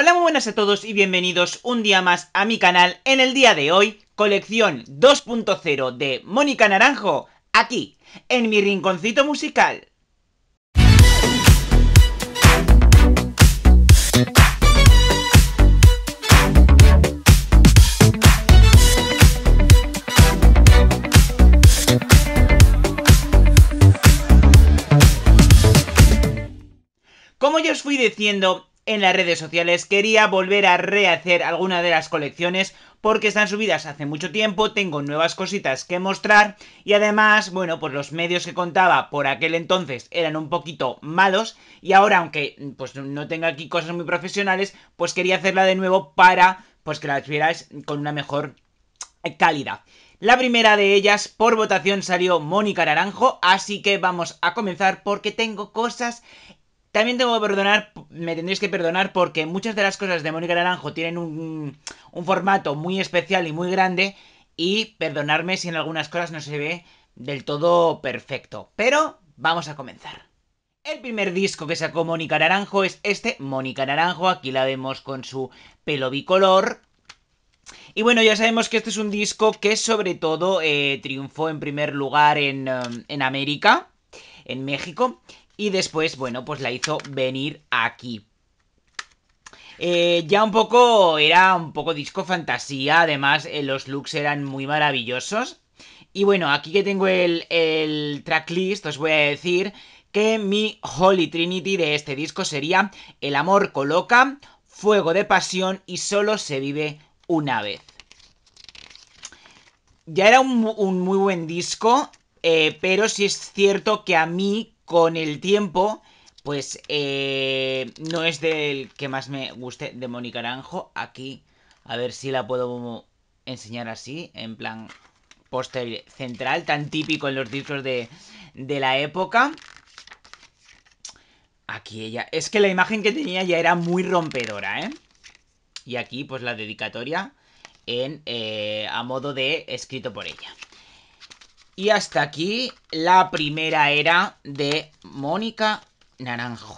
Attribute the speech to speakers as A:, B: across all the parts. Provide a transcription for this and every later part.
A: Hola, muy buenas a todos y bienvenidos un día más a mi canal. En el día de hoy, colección 2.0 de Mónica Naranjo, aquí, en mi rinconcito musical. Como ya os fui diciendo, en las redes sociales. Quería volver a rehacer alguna de las colecciones porque están subidas hace mucho tiempo, tengo nuevas cositas que mostrar y además, bueno, pues los medios que contaba por aquel entonces eran un poquito malos y ahora aunque pues no tenga aquí cosas muy profesionales, pues quería hacerla de nuevo para pues que las vierais con una mejor calidad. La primera de ellas por votación salió Mónica Naranjo, así que vamos a comenzar porque tengo cosas también tengo que perdonar, me tendréis que perdonar porque muchas de las cosas de Mónica Naranjo tienen un, formato muy especial y muy grande y perdonarme si en algunas cosas no se ve del todo perfecto. Pero vamos a comenzar. El primer disco que sacó Mónica Naranjo es este, Mónica Naranjo, aquí la vemos con su pelo bicolor. Y bueno, ya sabemos que este es un disco que sobre todo eh, triunfó en primer lugar en, em, en América, en México, y después, bueno, pues la hizo venir aquí. Eh, ya un poco era un poco disco fantasía, además eh, los looks eran muy maravillosos. Y bueno, aquí que tengo el, el tracklist, os voy a decir que mi Holy Trinity de este disco sería El amor coloca, Fuego de pasión y solo se vive una vez. Ya era un, muy buen disco, eh, pero sí es cierto que a mí con el tiempo, pues eh, no es del que más me guste de Mónica Aranjo. Aquí, a ver si la puedo enseñar así, en plan póster central, tan típico en los discos de, la época. Aquí ella. Es que la imagen que tenía ya era muy rompedora, ¿eh? Y aquí, pues la dedicatoria en, eh, a modo de escrito por ella. Y hasta aquí la primera era de Mónica Naranjo.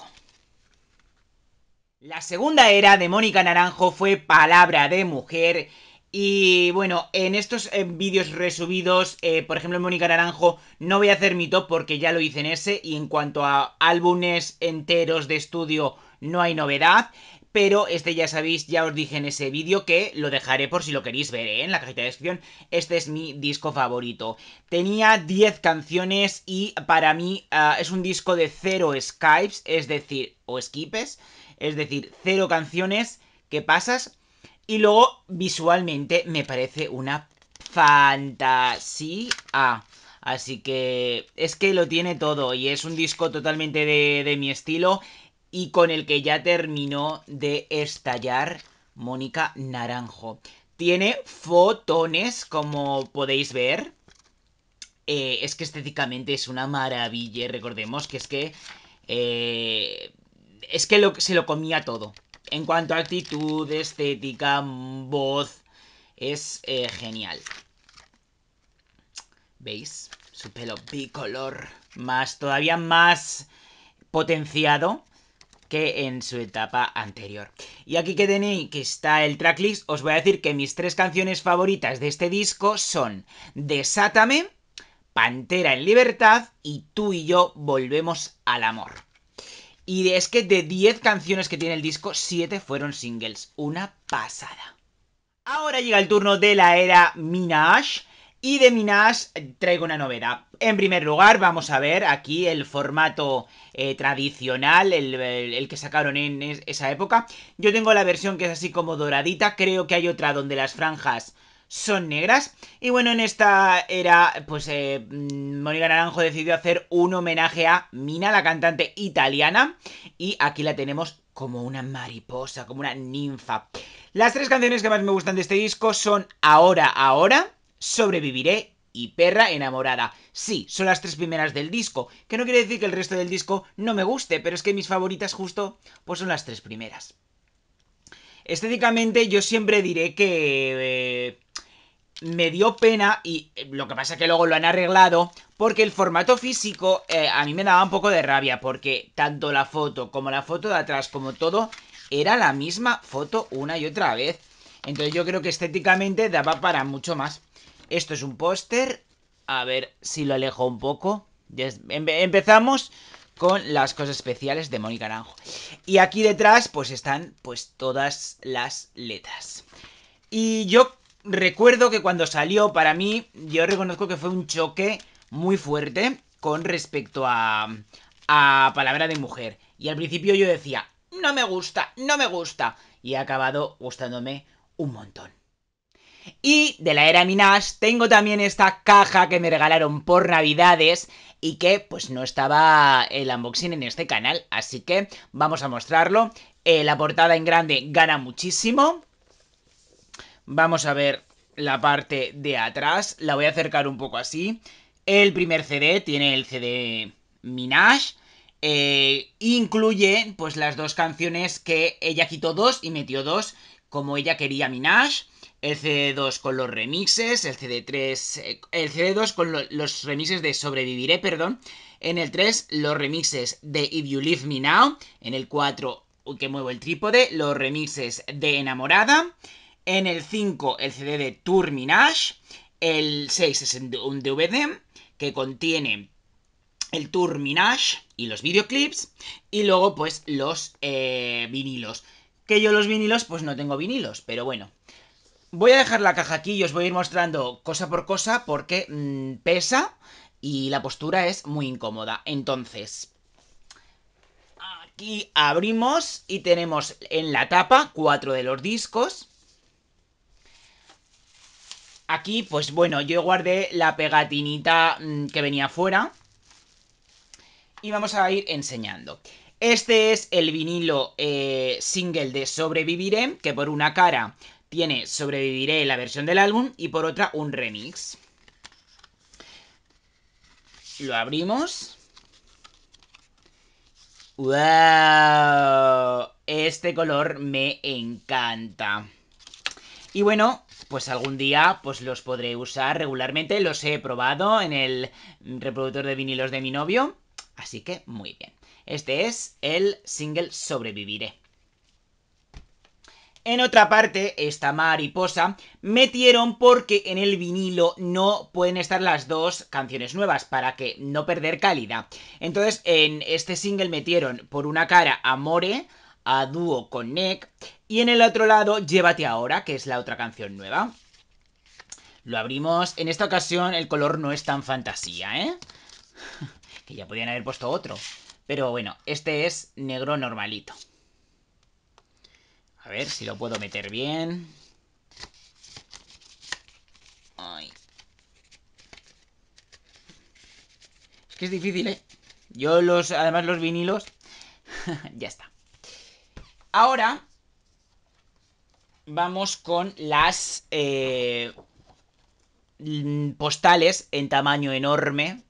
A: La segunda era de Mónica Naranjo fue Palabra de Mujer. Y bueno, en estos vídeos resubidos, eh, por ejemplo, en Mónica Naranjo, no voy a hacer mi top porque ya lo hice en ese. Y en cuanto a álbumes enteros de estudio, no hay novedad pero este ya sabéis, ya os dije en ese vídeo que lo dejaré por si lo queréis ver ¿eh? en la cajita de descripción. Este es mi disco favorito. Tenía 10 canciones y para mí ah, es un disco de cero Skypes, es decir, o skipes es decir, cero canciones que pasas. Y luego visualmente me parece una fantasía. Así que es que lo tiene todo y es un disco totalmente de, de mi estilo y con el que ya terminó de estallar Mónica Naranjo. Tiene fotones, como podéis ver. Eh, es que estéticamente es una maravilla. Recordemos que es que. Eh, es que se lo comía todo. En cuanto a actitud, estética, voz. Es eh, genial. ¿Veis? Su pelo bicolor. Más, todavía más potenciado que en su etapa anterior. Y aquí que tenéis que está el tracklist, os voy a decir que mis tres canciones favoritas de este disco son Desátame, Pantera en Libertad y Tú y yo volvemos al amor. Y es que de 10 canciones que tiene el disco, 7 fueron singles. Una pasada. Ahora llega el turno de la era Minaj y de Minas traigo una novedad. En primer lugar, vamos a ver aquí el formato eh, tradicional, el, que sacaron en esa época. Yo tengo la versión que es así como doradita, creo que hay otra donde las franjas son negras. Y bueno, en esta era, pues eh, mm, Mónica Naranjo decidió hacer un homenaje a Mina, la cantante italiana. Y aquí la tenemos como una mariposa, como una ninfa. Las tres canciones que más me gustan de este disco son Ahora, Ahora sobreviviré y Perra enamorada. Sí, son las tres primeras del disco, que no quiere decir que el resto del disco no me guste, pero es que mis favoritas justo pues son las tres primeras. Estéticamente yo siempre diré que eh, me dio pena y eh, lo que pasa es que luego lo han arreglado porque el formato físico eh, a mí me daba un poco de rabia porque tanto la foto como la foto de atrás como todo era la misma foto una y otra vez. Entonces yo creo que estéticamente daba para mucho más. Esto es un póster. A ver si lo alejo un poco. Em- empezamos con las cosas especiales de Mónica Naranjo. Y aquí detrás pues están pues todas las letras. Y yo recuerdo que cuando salió para mí, yo reconozco que fue un choque muy fuerte con respecto a, a Palabra de Mujer. Y al principio yo decía, no me gusta, no me gusta. Y he acabado gustándome un montón. Y de la era Minaj tengo también esta caja que me regalaron por navidades y que pues no estaba el unboxing en este canal, así que vamos a mostrarlo. Eh, la portada en grande gana muchísimo. Vamos a ver la parte de atrás, la voy a acercar un poco así. El primer CD tiene el CD Minaj, eh, incluye pues las dos canciones que ella quitó dos y metió dos como ella quería Minaj el CD2 con los remixes, el CD3, eh, el CD2 con los remixes de Sobreviviré, perdón, en el 3 los remixes de If You Leave Me Now, en el 4 que muevo el trípode, los remixes de Enamorada, en el 5 el CD de Tour el 6 es un DVD que contiene el Tour y los videoclips y luego pues los eh, vinilos. Que yo los vinilos pues no tengo vinilos, pero bueno, Voy a dejar la caja aquí y os voy a ir mostrando cosa por cosa porque mm, pesa y la postura es muy incómoda. Entonces, aquí abrimos y tenemos en la tapa cuatro de los discos. Aquí, pues bueno, yo guardé la pegatinita mm, que venía fuera. Y vamos a ir enseñando. Este es el vinilo eh, single de Sobreviviré, que por una cara tiene Sobreviviré, la versión del álbum, y por otra un remix. Lo abrimos. ¡Wow! Este color me encanta. Y bueno, pues algún día pues los podré usar regularmente. Los he probado en el reproductor de vinilos de mi novio. Así que muy bien. Este es el single Sobreviviré. En otra parte, esta mariposa metieron porque en el vinilo no pueden estar las dos canciones nuevas para que no perder calidad. Entonces, en este single metieron por una cara Amore, a dúo con Neck, y en el otro lado Llévate ahora, que es la otra canción nueva. Lo abrimos. En esta ocasión el color no es tan fantasía, ¿eh? que ya podían haber puesto otro. Pero bueno, este es negro normalito. A ver si lo puedo meter bien. Es que es difícil, ¿eh? Yo los... Además los vinilos... ya está. Ahora... Vamos con las... Eh, postales en tamaño enorme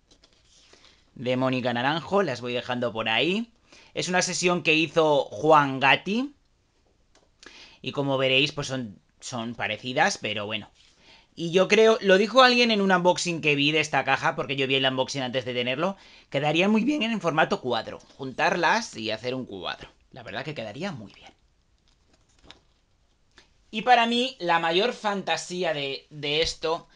A: de Mónica Naranjo, las voy dejando por ahí. Es una sesión que hizo Juan Gatti, y como veréis, pues son, son parecidas, pero bueno. Y yo creo, lo dijo alguien en un unboxing que vi de esta caja, porque yo vi el unboxing antes de tenerlo, quedaría muy bien en formato cuadro. Juntarlas y hacer un cuadro. La verdad que quedaría muy bien. Y para mí, la mayor fantasía de, esto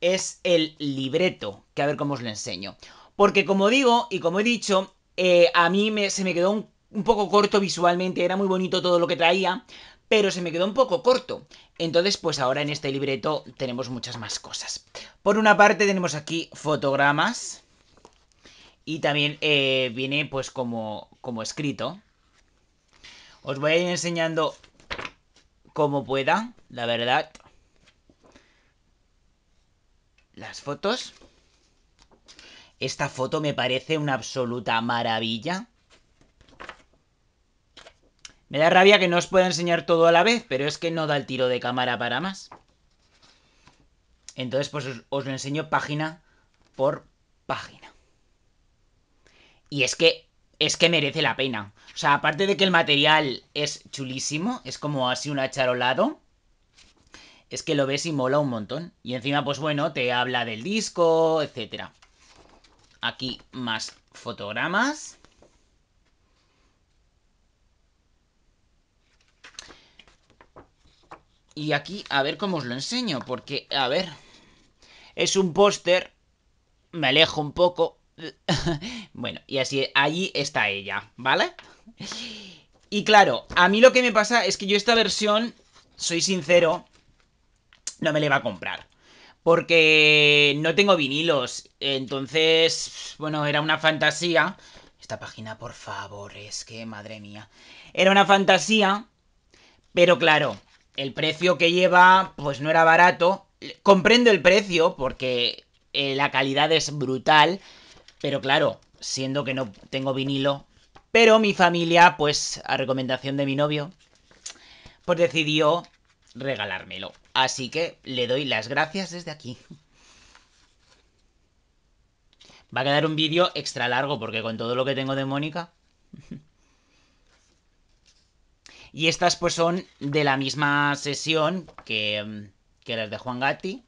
A: es el libreto, que a ver cómo os lo enseño. Porque como digo y como he dicho, eh, a mí se me quedó un poco corto visualmente, era muy bonito todo lo que traía, pero se me quedó un poco corto. Entonces, pues ahora en este libreto tenemos muchas más cosas. Por una parte tenemos aquí fotogramas y también eh, viene pues como, como escrito. Os voy a ir enseñando como pueda, la verdad. Las fotos. Esta foto me parece una absoluta maravilla. Me da rabia que no os pueda enseñar todo a la vez, pero es que no da el tiro de cámara para más. Entonces, pues os, lo enseño página por página. Y es que, es que merece la pena. O sea, aparte de que el material es chulísimo, es como así un acharolado, es que lo ves y mola un montón. Y encima, pues bueno, te habla del disco, etc. Aquí más fotogramas. Y aquí, a ver cómo os lo enseño, porque, a ver, es un póster, me alejo un poco. bueno, y así, allí está ella, ¿vale? Y claro, a mí lo que me pasa es que yo esta versión, soy sincero, no me la iba a comprar. Porque no tengo vinilos, entonces, bueno, era una fantasía. Esta página, por favor, es que, madre mía. Era una fantasía, pero claro, el precio que lleva, pues no era barato. Comprendo el precio porque eh, la calidad es brutal, pero claro, siendo que no tengo vinilo. Pero mi familia, pues a recomendación de mi novio, pues decidió regalármelo. Así que le doy las gracias desde aquí. Va a quedar un vídeo extra largo porque con todo lo que tengo de Mónica... Y estas pues son de la misma sesión que, mm, que las de Juan Gatti.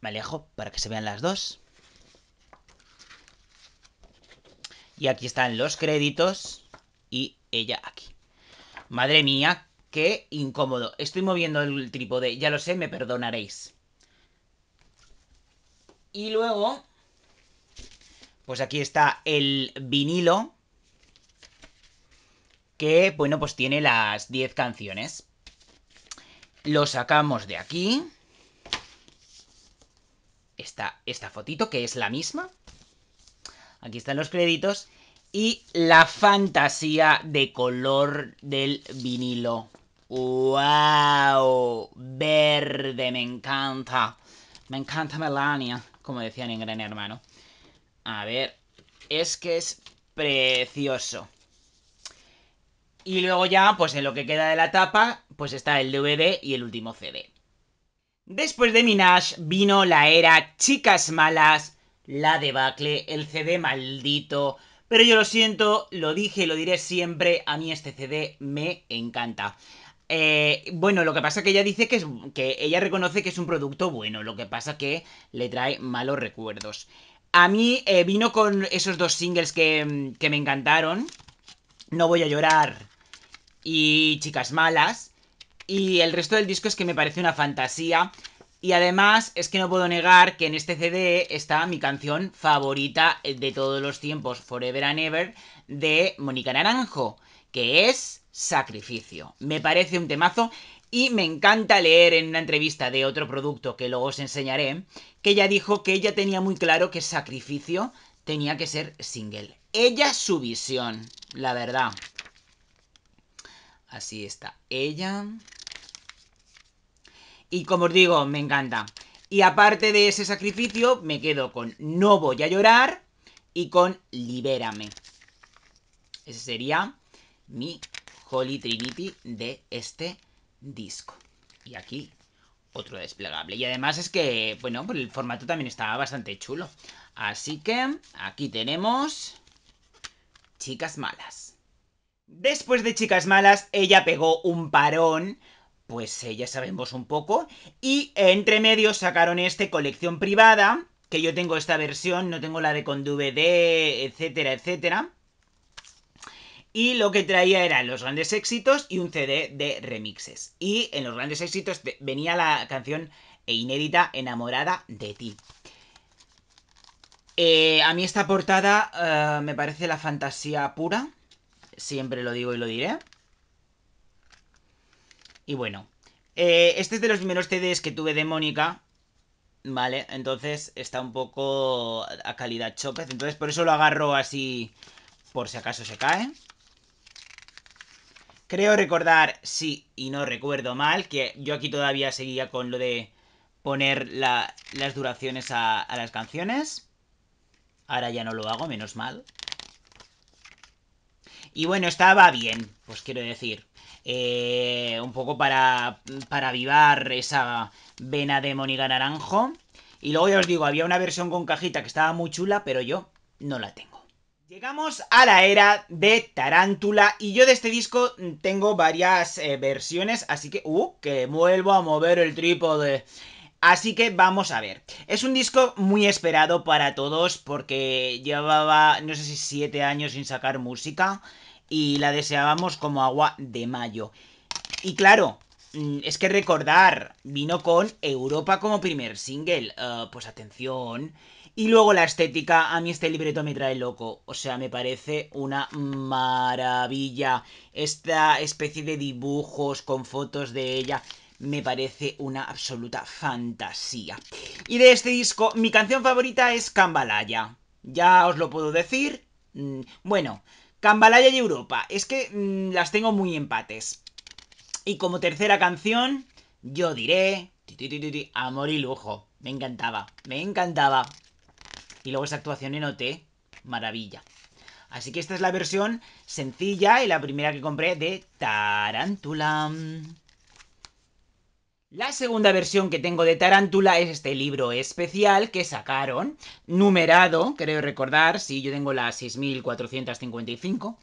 A: Me alejo para que se vean las dos. Y aquí están los créditos y ella aquí. Madre mía, qué incómodo. Estoy moviendo el trípode, ya lo sé, me perdonaréis. Y luego pues aquí está el vinilo. Que, bueno, pues tiene las 10 canciones. Lo sacamos de aquí. Está esta fotito, que es la misma. Aquí están los créditos. Y la fantasía de color del vinilo. ¡Wow! Verde, me encanta. Me encanta Melania, como decían en Gran Hermano. A ver, es que es precioso. Y luego ya, pues en lo que queda de la tapa, pues está el DVD y el último CD. Después de Minaj vino la era Chicas Malas, la debacle, el CD maldito. Pero yo lo siento, lo dije y lo diré siempre, a mí este CD me encanta. Eh, bueno, lo que pasa que ella dice que, es, que ella reconoce que es un producto bueno, lo que pasa que le trae malos recuerdos. A mí eh, vino con esos dos singles que, mm, que me encantaron. No voy a llorar y Chicas Malas. Y el resto del disco es que me parece una fantasía. Y además es que no puedo negar que en este CD está mi canción favorita de todos los tiempos, Forever and Ever, de Mónica Naranjo, que es Sacrificio. Me parece un temazo y me encanta leer en una entrevista de otro producto que luego os enseñaré, que ella dijo que ella tenía muy claro que sacrificio tenía que ser single. Ella su visión, la verdad. Así está ella. Y como os digo, me encanta. Y aparte de ese sacrificio, me quedo con No voy a llorar y con Libérame. Ese sería mi Holy Trinity de este disco. Y aquí otro desplegable. Y además es que, bueno, pues el formato también estaba bastante chulo. Así que aquí tenemos Chicas Malas. Después de Chicas Malas, ella pegó un parón, pues ya sabemos un poco. Y entre medios sacaron este colección privada, que yo tengo esta versión, no tengo la de con DVD, etcétera, etcétera y lo que traía eran los grandes éxitos y un CD de remixes. Y en los grandes éxitos venía la canción e inédita Enamorada de ti. Eh, a mí esta portada eh, me parece la fantasía pura. Siempre lo digo y lo diré. Y bueno, eh, este es de los primeros CDs que tuve de Mónica. Vale, entonces está un poco a calidad chopez. Entonces por eso lo agarro así por si acaso se cae. Creo recordar, sí, y no recuerdo mal, que yo aquí todavía seguía con lo de poner las duraciones a, las canciones. Ahora ya no lo hago, menos mal. Y bueno, estaba bien, pues quiero decir. Eh, un poco para, para avivar esa vena de Mónica Naranjo. Y luego ya os digo, había una versión con cajita que estaba muy chula, pero yo no la tengo. Llegamos a la era de Tarántula y yo de este disco tengo varias eh, versiones, así que... ¡Uh! Que vuelvo a mover el trípode. Así que vamos a ver. Es un disco muy esperado para todos porque llevaba, no sé si siete años sin sacar música y la deseábamos como agua de mayo. Y claro, mm, es que recordar, vino con Europa como primer single. Eh, pues atención. Y luego la estética, a mí este libreto me trae loco, o sea, me parece una maravilla. Esta especie de dibujos con fotos de ella me parece una absoluta fantasía. Y de este disco, mi canción favorita es Cambalaya. Ya os lo puedo decir. Mm, bueno, Cambalaya y Europa. Es que mm, las tengo muy empates. Y como tercera canción, yo diré... Amor y lujo. Me encantaba, me encantaba. Y luego esa actuación en OT, maravilla. Así que esta es la versión sencilla y la primera que compré de Tarántula. La segunda versión que tengo de Tarántula es este libro especial que sacaron, numerado, creo recordar, sí, yo tengo la 6455.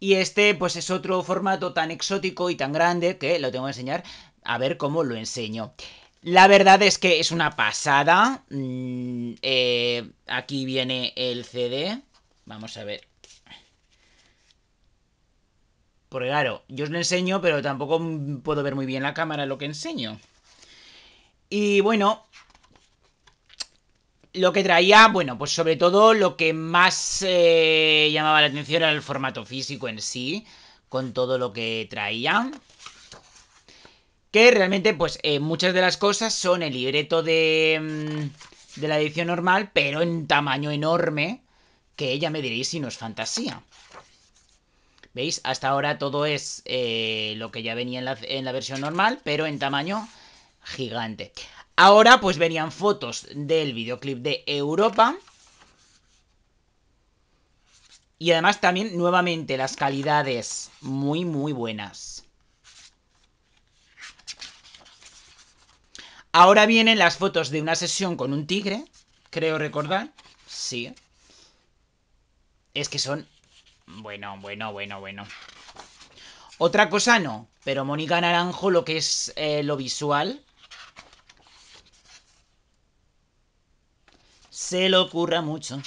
A: Y este pues es otro formato tan exótico y tan grande que lo tengo que enseñar a ver cómo lo enseño. La verdad es que es una pasada. Mm, eh, aquí viene el CD. Vamos a ver. Porque claro, yo os lo enseño, pero tampoco puedo ver muy bien la cámara lo que enseño. Y bueno, lo que traía, bueno, pues sobre todo lo que más eh, llamaba la atención era el formato físico en sí, con todo lo que traía. Que realmente, pues, eh, muchas de las cosas son el libreto de, mm, de la edición normal, pero en tamaño enorme, que ya me diréis si no es fantasía. ¿Veis? Hasta ahora todo es eh, lo que ya venía en la, en la versión normal, pero en tamaño gigante. Ahora, pues, venían fotos del videoclip de Europa. Y además también, nuevamente, las calidades muy, muy buenas. Ahora vienen las fotos de una sesión con un tigre, creo recordar. Sí. Es que son... Bueno, bueno, bueno, bueno. Otra cosa no, pero Mónica Naranjo lo que es eh, lo visual... Se lo ocurra mucho.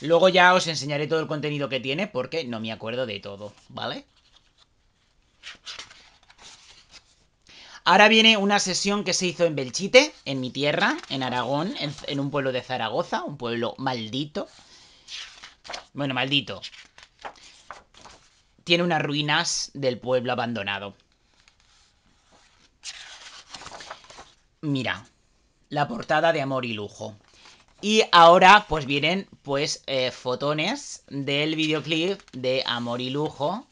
A: Luego ya os enseñaré todo el contenido que tiene porque no me acuerdo de todo, ¿vale? Ahora viene una sesión que se hizo en Belchite, en mi tierra, en Aragón, en, un pueblo de Zaragoza, un pueblo maldito. Bueno, maldito. Tiene unas ruinas del pueblo abandonado. Mira, la portada de Amor y Lujo. Y ahora, pues vienen, pues, eh, fotones del videoclip de Amor y Lujo,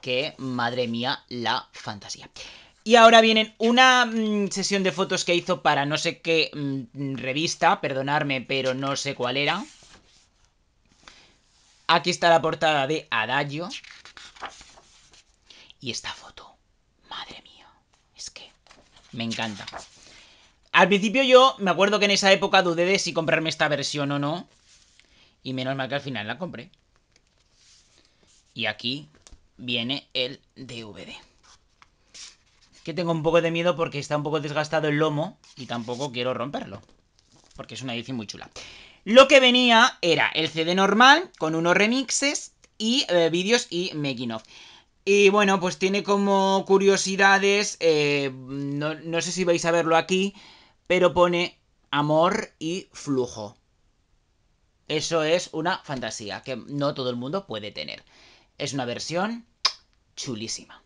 A: que, madre mía, la fantasía. Y ahora vienen una mm, sesión de fotos que hizo para no sé qué mm, revista, perdonarme, pero no sé cuál era. Aquí está la portada de Adagio. Y esta foto, madre mía, es que me encanta. Al principio yo me acuerdo que en esa época dudé de si comprarme esta versión o no. Y menos mal que al final la compré. Y aquí viene el DVD. Que tengo un poco de miedo porque está un poco desgastado el lomo y tampoco quiero romperlo. Porque es una edición muy chula. Lo que venía era el CD normal con unos remixes y eh, vídeos y making of. Y bueno, pues tiene como curiosidades, eh, no sé si vais a verlo aquí, pero pone amor y flujo. Eso es una fantasía que no todo el mundo puede tener. Es una versión chulísima.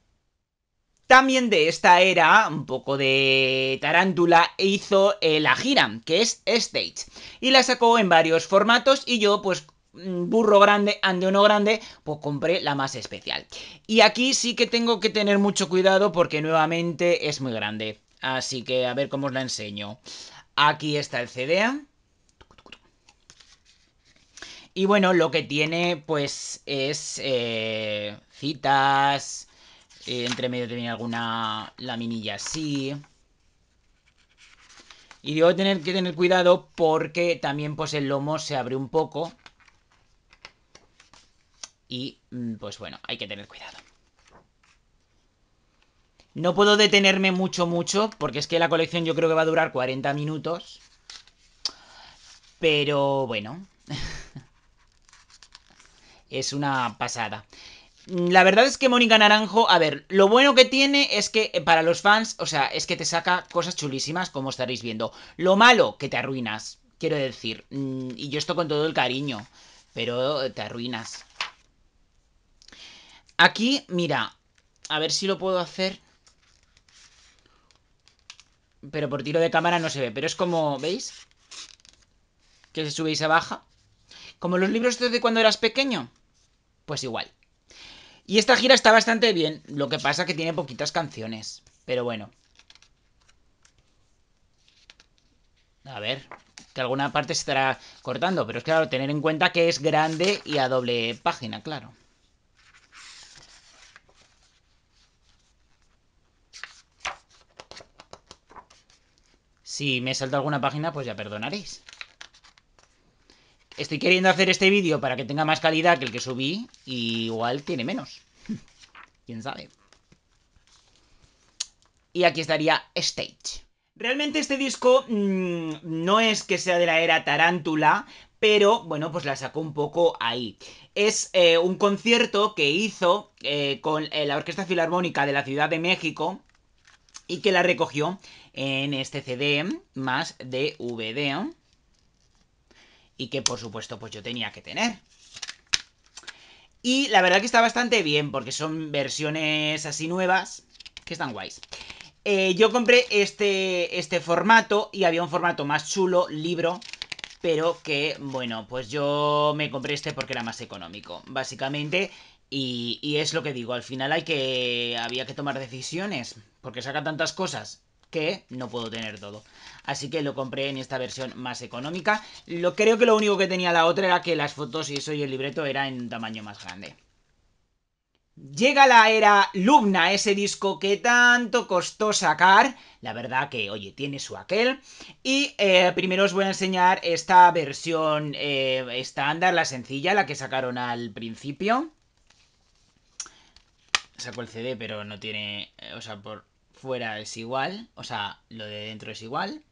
A: También de esta era, un poco de tarántula, hizo eh, la gira, que es Stage. Y la sacó en varios formatos y yo pues mm, burro grande, ande uno grande, pues compré la más especial. Y aquí sí que tengo que tener mucho cuidado porque nuevamente es muy grande. Así que a ver cómo os la enseño. Aquí está el CD. Y bueno, lo que tiene pues es eh, citas, eh, entre medio tiene alguna laminilla así. Y debo tener que tener cuidado porque también pues el lomo se abre un poco. Y mm, pues bueno, hay que tener cuidado. No puedo detenerme mucho, mucho, porque es que la colección yo creo que va a durar 40 minutos. Pero bueno, es una pasada. La verdad es que Mónica Naranjo, a ver, lo bueno que tiene es que eh, para los fans, o sea, es que te saca cosas chulísimas como estaréis viendo. Lo malo, que te arruinas, quiero decir, mm, y yo esto con todo el cariño, pero te arruinas. Aquí, mira, a ver si lo puedo hacer. Pero por tiro de cámara no se ve, pero es como, ¿veis? Que se sube y se baja. Como los libros de cuando eras pequeño. Pues igual. Y esta gira está bastante bien, lo que pasa que tiene poquitas canciones. Pero bueno. A ver, que alguna parte se estará cortando, pero es claro, tener en cuenta que es grande y a doble página, claro. Si me salta alguna página, pues ya perdonaréis estoy queriendo hacer este vídeo para que tenga más calidad que el que subí y igual tiene menos. ¿Quién sabe? Y aquí estaría Stage. Realmente este disco mm, no es que sea de la era tarántula, pero bueno, pues la sacó un poco ahí. Es eh, un concierto que hizo eh, con eh, la Orquesta Filarmónica de la Ciudad de México y que la recogió en este CD más DVD y que por supuesto pues yo tenía que tener. Y la verdad que está bastante bien porque son versiones así nuevas que están guays. Eh, yo compré este, este formato y había un formato más chulo, libro, pero que, bueno, pues yo me compré este porque era más económico, básicamente. Y, y, es lo que digo, al final hay que. había que tomar decisiones. Porque saca tantas cosas que no puedo tener todo. Así que lo compré en esta versión más económica. Lo, creo que lo único que tenía la otra era que las fotos y eso y el libreto era en un tamaño más grande. Llega la era Lumna, ese disco que tanto costó sacar. La verdad que, oye, tiene su aquel. Y eh, primero os voy a enseñar esta versión eh, estándar, la sencilla, la que sacaron al principio. Sacó el CD, pero no tiene... Eh, o sea, por fuera es igual, o sea, lo de dentro es igual.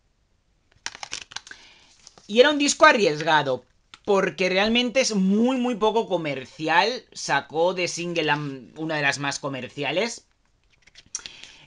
A: Y era un disco arriesgado, porque realmente es muy, muy poco comercial. Sacó de single una de las más comerciales.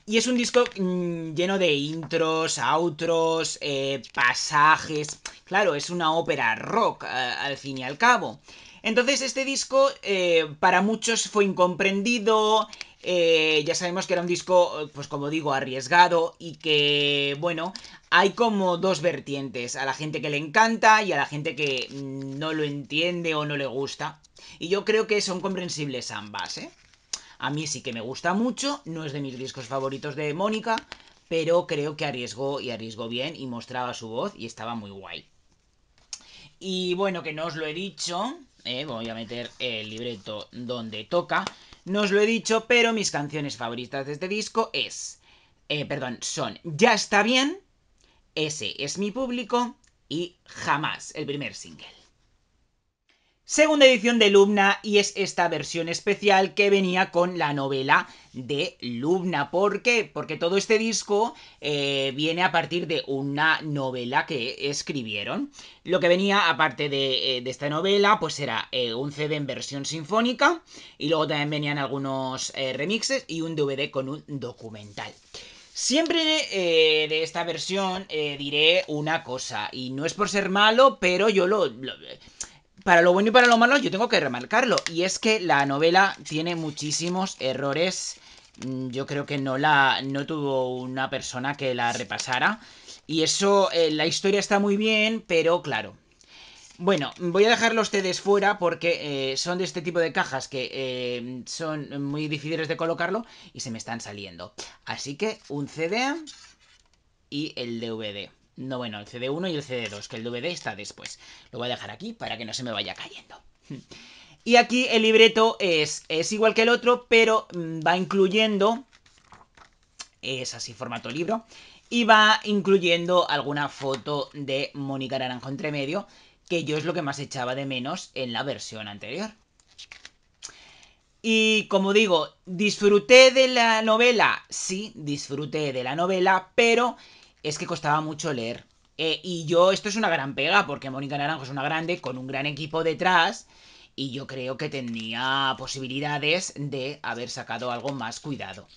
A: Y es un disco mm, lleno de intros, outros, eh, pasajes. Claro, es una ópera rock, al fin y al cabo. Entonces este disco eh, para muchos fue incomprendido, eh, ya sabemos que era un disco, eh, pues como digo, arriesgado y que, bueno, hay como dos vertientes, a la gente que le encanta y a la gente que no lo entiende o no le gusta. Y yo creo que son comprensibles ambas, ¿eh? A mí sí que me gusta mucho, no es de mis discos favoritos de Mónica, pero creo que arriesgó y arriesgó bien y mostraba su voz y estaba muy guay. Y bueno, que no os lo he dicho, eh, voy a meter el libreto donde toca. No os lo he dicho, pero mis canciones favoritas de este disco es... Eh, perdón, son Ya está bien, Ese es mi público y Jamás, el primer single. Segunda edición de Lumna y es esta versión especial que venía con la novela de Lumna. ¿Por qué? Porque todo este disco eh, viene a partir de una novela que escribieron. Lo que venía, aparte de, eh, esta novela, pues era eh, un CD en versión sinfónica y luego también venían algunos remixes y un DVD con un documental. Siempre de esta versión diré una cosa, y no es por ser malo, pero yo lo, lo, para lo bueno y para lo malo yo tengo que remarcarlo. Y es que la novela tiene muchísimos errores. Mm, yo creo que no la. no tuvo una persona que la repasara. Y eso, eh, la historia está muy bien, pero claro. Bueno, voy a dejarlo a ustedes fuera porque eh, son de este tipo de cajas que eh, son muy difíciles de colocarlo y se me están saliendo. Así que un CD y el DVD. No, bueno, el CD1 y el CD2, que el DVD está después. Lo voy a dejar aquí para que no se me vaya cayendo. Y aquí el libreto es, es igual que el otro, pero mm, va incluyendo... Es así, formato libro. Y va incluyendo alguna foto de Mónica Naranjo entre medio, que yo es lo que más echaba de menos en la versión anterior. Y como digo, disfruté de la novela, sí, disfruté de la novela, pero es que costaba mucho leer. Eh, y yo, esto es una gran pega, porque Mónica Naranjo es una grande, con un gran equipo detrás, y yo creo que tenía posibilidades de haber sacado algo más cuidado.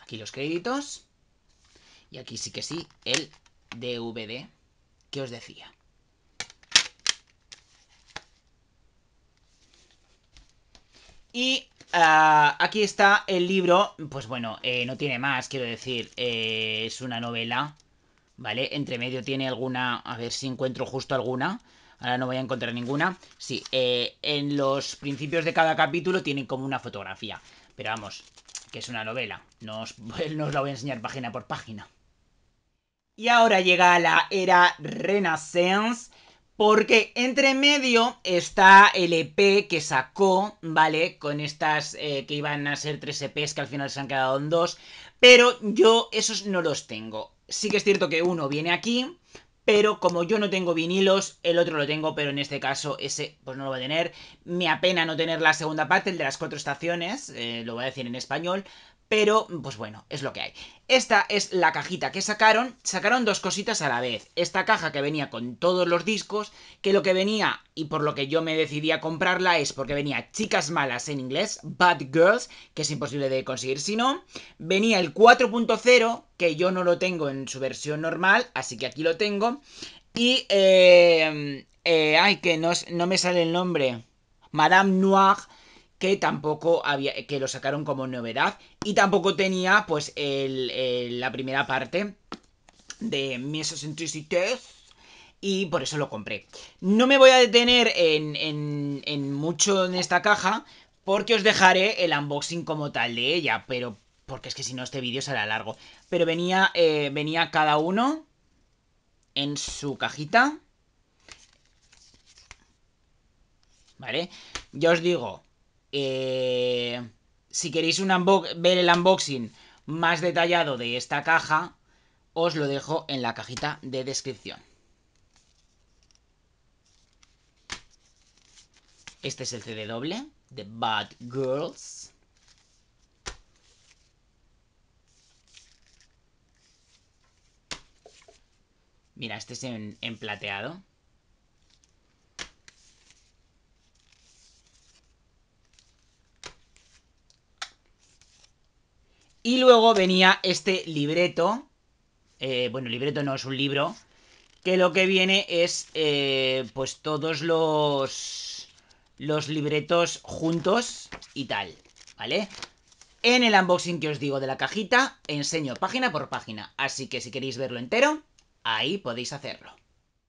A: Aquí los créditos. Y aquí sí que sí, el DVD que os decía. Y Ah, aquí está el libro. Pues bueno, eh, no tiene más, quiero decir. Eh, es una novela. ¿Vale? Entre medio tiene alguna. A ver si encuentro justo alguna. Ahora no voy a encontrar ninguna. Sí, eh, en los principios de cada capítulo tienen como una fotografía. Pero vamos, que es una novela. No no os la voy a enseñar página por página. Y ahora llega la era Renaissance porque entre medio está el EP que sacó, ¿vale? Con estas eh, que iban a ser tres EPs que al final se han quedado en dos. Pero yo esos no los tengo. Sí que es cierto que uno viene aquí, pero como yo no tengo vinilos, el otro lo tengo, pero en este caso ese pues no lo va a tener. Me apena no tener la segunda parte, el de las cuatro estaciones, eh, lo voy a decir en español, pero, pues bueno, es lo que hay. Esta es la cajita que sacaron. Sacaron dos cositas a la vez. Esta caja que venía con todos los discos, que lo que venía, y por lo que yo me decidí a comprarla, es porque venía Chicas Malas en inglés, Bad Girls, que es imposible de conseguir si no. Venía el 4.0, que yo no lo tengo en su versión normal, así que aquí lo tengo. Y, eh, eh, ay, que no, no me sale el nombre. Madame Noir que tampoco había, eh, que lo sacaron como novedad y tampoco tenía pues el, la primera parte de mi y por eso lo compré. No me voy a detener en, en, mucho en esta caja porque os dejaré el unboxing como tal de ella, pero porque es que si no este vídeo será largo. Pero venía, eh, venía cada uno en su cajita. ¿Vale? Ya os digo, eh, si queréis ver el unboxing más detallado de esta caja, os lo dejo en la cajita de descripción. Este es el CD doble de Bad Girls. Mira, este es en plateado. Y luego venía este libreto. Eh, bueno, libreto no es un libro. Que lo que viene es, eh, pues, todos los, los libretos juntos y tal. ¿Vale? En el unboxing que os digo de la cajita, enseño página por página. Así que si queréis verlo entero, ahí podéis hacerlo.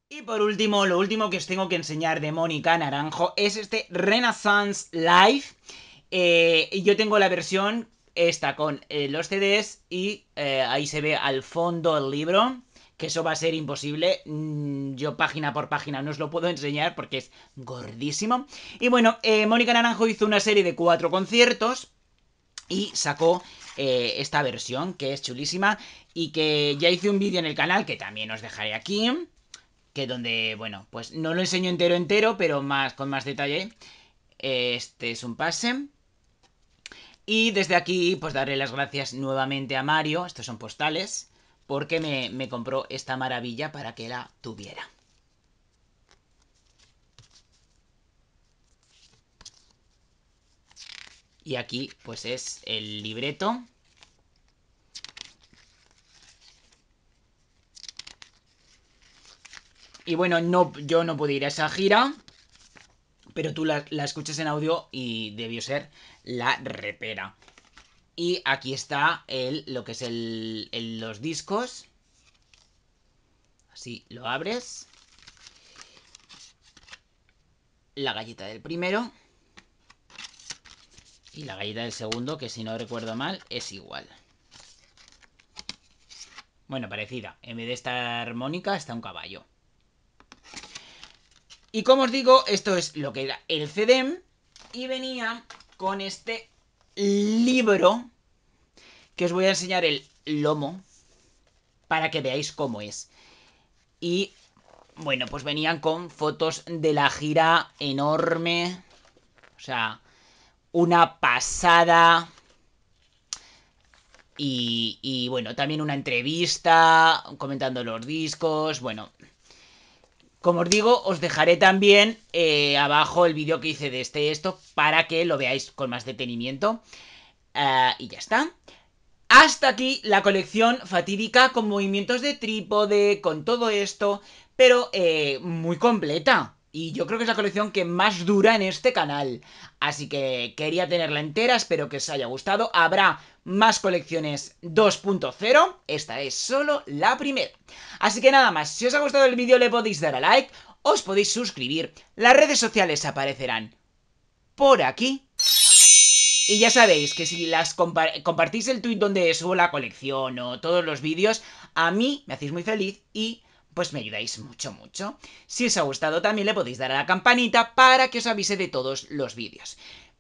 A: Y por último, lo último que os tengo que enseñar de Mónica Naranjo es este Renaissance Life. Eh, yo tengo la versión esta con eh, los CDs y eh, ahí se ve al fondo el libro, que eso va a ser imposible. Mm, yo página por página no os lo puedo enseñar porque es gordísimo. Y bueno, eh, Mónica Naranjo hizo una serie de cuatro conciertos y sacó esta versión que es chulísima y que ya hice un vídeo en el canal que también os dejaré aquí. Que donde, bueno, pues no lo enseño entero entero, pero más con más detalle. Este es un pase. Y desde aquí, pues daré las gracias nuevamente a Mario, estos son postales, porque me, compró esta maravilla para que la tuviera. Y aquí, pues es el libreto. Y bueno, no, yo no pude ir a esa gira, pero tú la, la escuchas en audio y debió ser la repera. Y aquí está el, lo que es el, los discos. Así lo abres. La galleta del primero. Y la galleta del segundo, que si no recuerdo mal, es igual. Bueno, parecida. En vez de esta armónica, está un caballo. Y como os digo, esto es lo que era el CDM. Y venía con este libro que os voy a enseñar el lomo para que veáis cómo es. Y bueno, pues venían con fotos de la gira enorme. O sea, una pasada. Y, bueno, también una entrevista comentando los discos. Bueno, como os digo, os dejaré también eh, abajo el vídeo que hice de este esto para que lo veáis con más detenimiento. Eh, y ya está. Hasta aquí la colección fatídica con movimientos de trípode, con todo esto, pero eh, muy completa. Y yo creo que es la colección que más dura en este canal. Así que quería tenerla entera, espero que os haya gustado. Habrá más colecciones 2.0, esta es solo la primera. Así que nada más, si os ha gustado el vídeo le podéis dar a like, os podéis suscribir, las redes sociales aparecerán por aquí. Y ya sabéis que si las compartís el tweet donde subo la colección o todos los vídeos, a mí me hacéis muy feliz y pues me ayudáis mucho, mucho. Si os ha gustado también le podéis dar a la campanita para que os avise de todos los vídeos.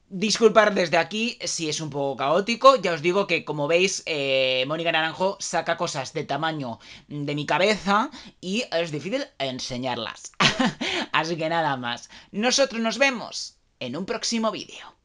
A: Disculpar desde aquí si es un poco caótico, ya os digo que como veis eh, Mónica Naranjo saca cosas de tamaño de mi cabeza y es difícil enseñarlas. Así que nada más, nosotros nos vemos en un próximo vídeo.